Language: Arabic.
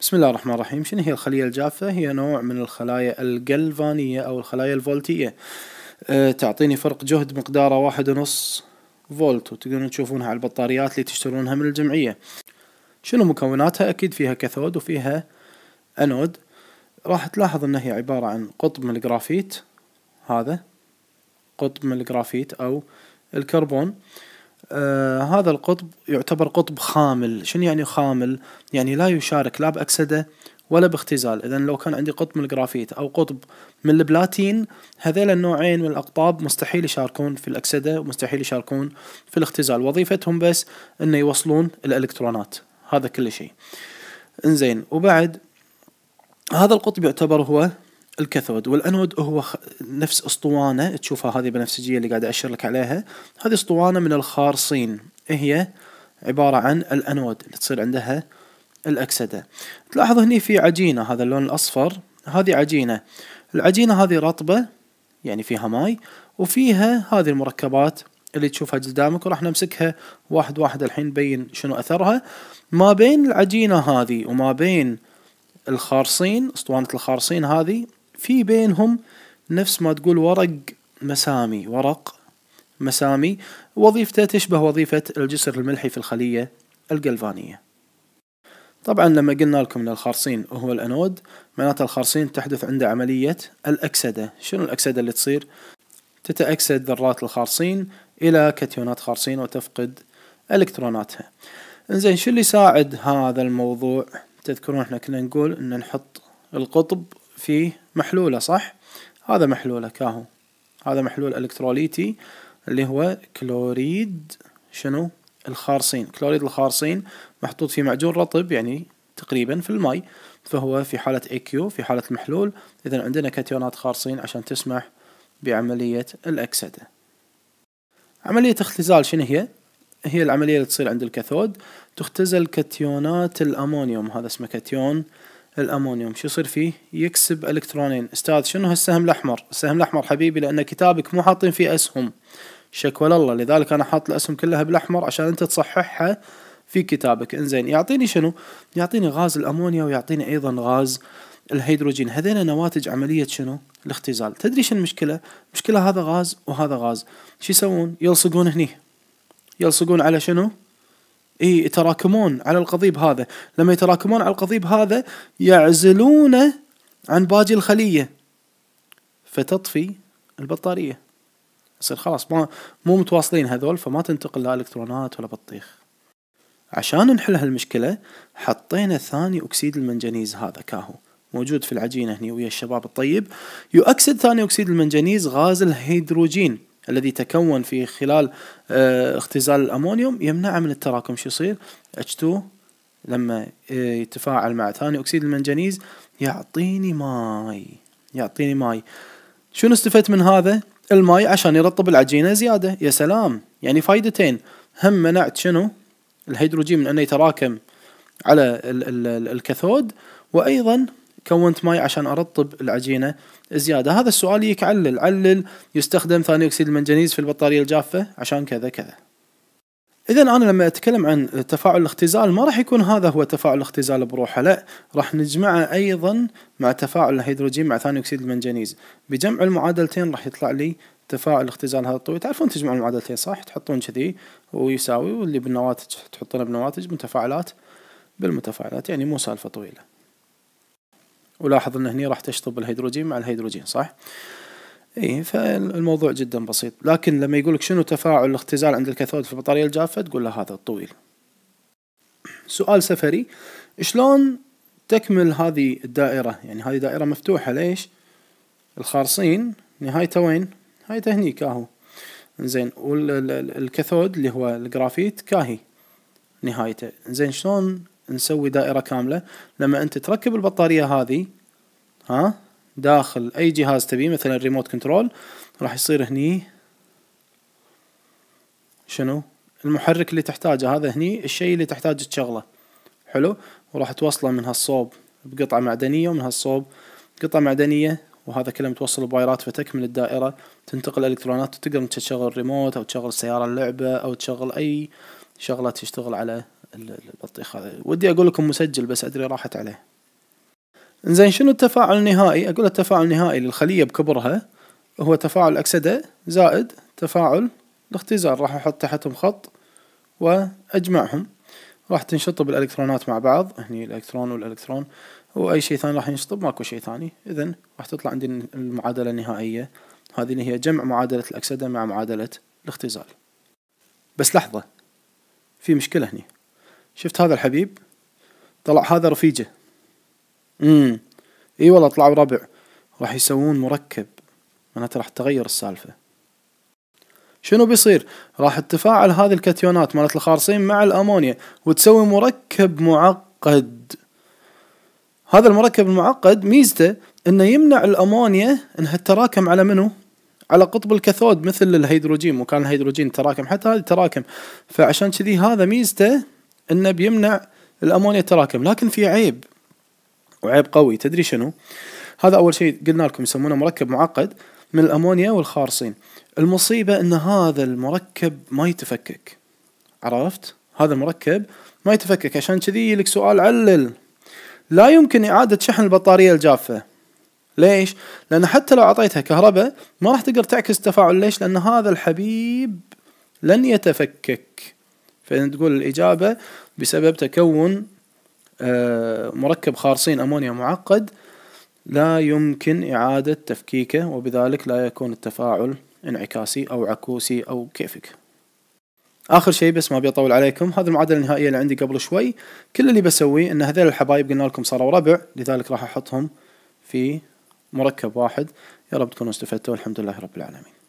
بسم الله الرحمن الرحيم شنو هي الخلية الجافة؟ هي نوع من الخلايا الجلفانية أو الخلايا الفولتية أه تعطيني فرق جهد مقداره واحد ونص فولت وتقدرون تشوفونها على البطاريات اللي تشترونها من الجمعية شنو مكوناتها؟ أكيد فيها كاثود وفيها أنود راح تلاحظ أنها عبارة عن قطب من الجرافيت هذا قطب من الجرافيت أو الكربون آه هذا القطب يعتبر قطب خامل شنو يعني خامل يعني لا يشارك لا بأكسدة ولا باختزال اذا لو كان عندي قطب من الجرافيت او قطب من البلاتين هذيل النوعين من الاقطاب مستحيل يشاركون في الاكسده ومستحيل يشاركون في الاختزال وظيفتهم بس انه يوصلون الالكترونات هذا كل شيء انزين وبعد هذا القطب يعتبر هو الكاثود والانود هو نفس اسطوانه تشوفها هذه بنفسجيه اللي قاعد اشر لك عليها هذه اسطوانه من الخارصين هي عباره عن الانود اللي تصير عندها الاكسده تلاحظ هني في عجينه هذا اللون الاصفر هذه عجينه العجينه هذه رطبه يعني فيها ماي وفيها هذه المركبات اللي تشوفها قدامك وراح نمسكها واحد واحد الحين نبين شنو اثرها ما بين العجينه هذه وما بين الخارصين اسطوانه الخارصين هذه في بينهم نفس ما تقول ورق مسامي ورق مسامي وظيفته تشبه وظيفة الجسر الملحي في الخلية الجلفانية طبعا لما قلنا لكم ان الخارصين هو الانود معناته الخارصين تحدث عنده عملية الاكسدة شنو الاكسدة اللي تصير تتأكسد ذرات الخارصين الى كتيونات خارصين وتفقد الكتروناتها انزين شو اللي يساعد هذا الموضوع تذكرون احنا كنا نقول ان نحط القطب في محلولة صح هذا محلولة كاهو هذا محلول الكتروليتي اللي هو كلوريد شنو الخارصين كلوريد الخارصين محطوط في معجون رطب يعني تقريبا في الماء فهو في حالة اكيو في حالة المحلول إذا عندنا كاتيونات خارصين عشان تسمح بعملية الأكسدة عملية اختزال شنو هي؟ هي العملية اللي تصير عند الكاثود تختزل كاتيونات الأمونيوم هذا اسمه كاتيون الامونيوم شو يصير فيه يكسب الكترونين استاذ شنو هالسهم الاحمر السهم الاحمر حبيبي لان كتابك مو حاطين فيه اسهم شكوى لله لذلك انا حاط الاسهم كلها بالاحمر عشان انت تصححها في كتابك انزين يعطيني شنو يعطيني غاز الامونيا ويعطيني ايضا غاز الهيدروجين هذين نواتج عملية شنو الاختزال تدري شنو المشكلة المشكلة هذا غاز وهذا غاز شو يسوون يلصقون هني يلصقون على شنو إيه يتراكمون على القضيب هذا لما يتراكمون على القضيب هذا يعزلونه عن باقي الخليه فتطفي البطاريه يصير خلاص ما مو متواصلين هذول فما تنتقل لا الكترونات ولا بطيخ عشان نحل هالمشكله حطينا ثاني اكسيد المنجنيز هذا كاهو موجود في العجينه هنا ويا الشباب الطيب يؤكسد ثاني اكسيد المنجنيز غاز الهيدروجين الذي تكون في خلال آه، اختزال الأمونيوم يمنعه من التراكم شو يصير H2 لما آه، يتفاعل مع ثاني أكسيد المنجنيز يعطيني ماي يعطيني ماي شنو استفدت من هذا الماي عشان يرطب العجينة زيادة يا سلام يعني فايدتين هم منعت شنو الهيدروجين من أنه يتراكم على الكاثود وأيضا كونت ماي عشان ارطب العجينه زياده هذا السؤال يك علل علل يستخدم ثاني اكسيد المنجنيز في البطاريه الجافه عشان كذا كذا اذا انا لما اتكلم عن تفاعل الاختزال ما راح يكون هذا هو تفاعل الاختزال بروحه لا راح نجمعه ايضا مع تفاعل الهيدروجين مع ثاني اكسيد المنجنيز بجمع المعادلتين راح يطلع لي تفاعل الاختزال هذا الطويل تعرفون تجمعون المعادلتين صح تحطون كذي ويساوي واللي بالنواتج تحطونه بنواتج متفاعلات بالمتفاعلات يعني مو سالفه طويله ولاحظ ان هني راح تشطب الهيدروجين مع الهيدروجين صح اي فالموضوع جدا بسيط لكن لما يقول لك شنو تفاعل الاختزال عند الكاثود في البطارية الجافة تقول له هذا الطويل سؤال سفري شلون تكمل هذه الدائرة يعني هذه دائرة مفتوحة ليش الخارصين نهايته وين نهايته هني كاهو زين والكاثود اللي هو الجرافيت كاهي نهايته زين شلون نسوي دائرة كاملة لما انت تركب البطارية هذه ها داخل اي جهاز تبيه مثلا ريموت كنترول راح يصير هني شنو المحرك اللي تحتاجه هذا هني الشيء اللي تحتاج تشغله حلو وراح توصله من هالصوب بقطعة معدنية ومن هالصوب قطعة معدنية وهذا كله متوصل بوايرات فتكمل الدائرة تنتقل الإلكترونات وتقدر تشغل الريموت أو تشغل السيارة اللعبة أو تشغل أي شغلة تشتغل على البطيخ هذا ودي اقول لكم مسجل بس ادري راحت عليه زين شنو التفاعل النهائي اقول التفاعل النهائي للخليه بكبرها هو تفاعل اكسده زائد تفاعل الاختزال راح احط تحتهم خط واجمعهم راح تنشطب الالكترونات مع بعض هني الالكترون والالكترون واي شيء ثاني راح ينشطب ماكو شيء ثاني اذا راح تطلع عندي المعادله النهائيه هذه اللي هي جمع معادله الاكسده مع معادله الاختزال بس لحظه في مشكله هني شفت هذا الحبيب طلع هذا رفيجه امم اي والله طلعوا ربع راح يسوون مركب معناته راح تغير السالفه شنو بيصير؟ راح تتفاعل هذه الكاتيونات مالت الخارصين مع الامونيا وتسوي مركب معقد هذا المركب المعقد ميزته انه يمنع الامونيا انها تتراكم على منو؟ على قطب الكاثود مثل الهيدروجين مكان الهيدروجين تراكم حتى هذه تراكم فعشان كذي هذا ميزته انه بيمنع الامونيا التراكم لكن في عيب وعيب قوي تدري شنو؟ هذا اول شيء قلنا لكم يسمونه مركب معقد من الامونيا والخارصين المصيبه ان هذا المركب ما يتفكك عرفت؟ هذا المركب ما يتفكك عشان كذي لك سؤال علل لا يمكن اعاده شحن البطاريه الجافه ليش؟ لان حتى لو اعطيتها كهرباء ما راح تقدر تعكس تفاعل ليش؟ لان هذا الحبيب لن يتفكك فإذا تقول الإجابة بسبب تكون آه، مركب خارصين أمونيا معقد لا يمكن إعادة تفكيكه وبذلك لا يكون التفاعل انعكاسي أو عكوسي أو كيفك اخر شيء بس ما ابي اطول عليكم هذه المعادله النهائيه اللي عندي قبل شوي كل اللي بسويه ان هذول الحبايب قلنا لكم صاروا ربع لذلك راح احطهم في مركب واحد يا رب تكونوا استفدتوا والحمد لله رب العالمين